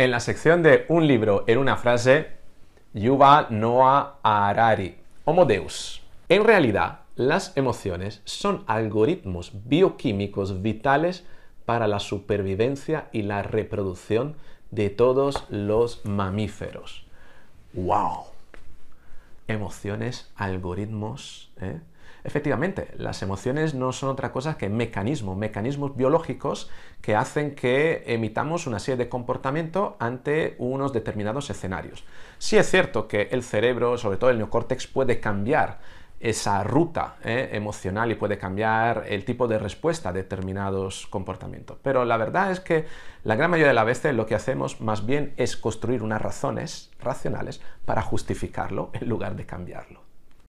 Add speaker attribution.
Speaker 1: En la sección de un libro en una frase, Yuval Noah Harari, Homo Deus. En realidad, las emociones son algoritmos bioquímicos vitales para la supervivencia y la reproducción de todos los mamíferos. ¡Wow! Emociones, algoritmos, ¿eh? Efectivamente, las emociones no son otra cosa que mecanismos, mecanismos biológicos que hacen que emitamos una serie de comportamientos ante unos determinados escenarios. Sí es cierto que el cerebro, sobre todo el neocórtex, puede cambiar esa ruta eh, emocional y puede cambiar el tipo de respuesta a determinados comportamientos. Pero la verdad es que la gran mayoría de las veces lo que hacemos más bien es construir unas razones racionales para justificarlo en lugar de cambiarlo.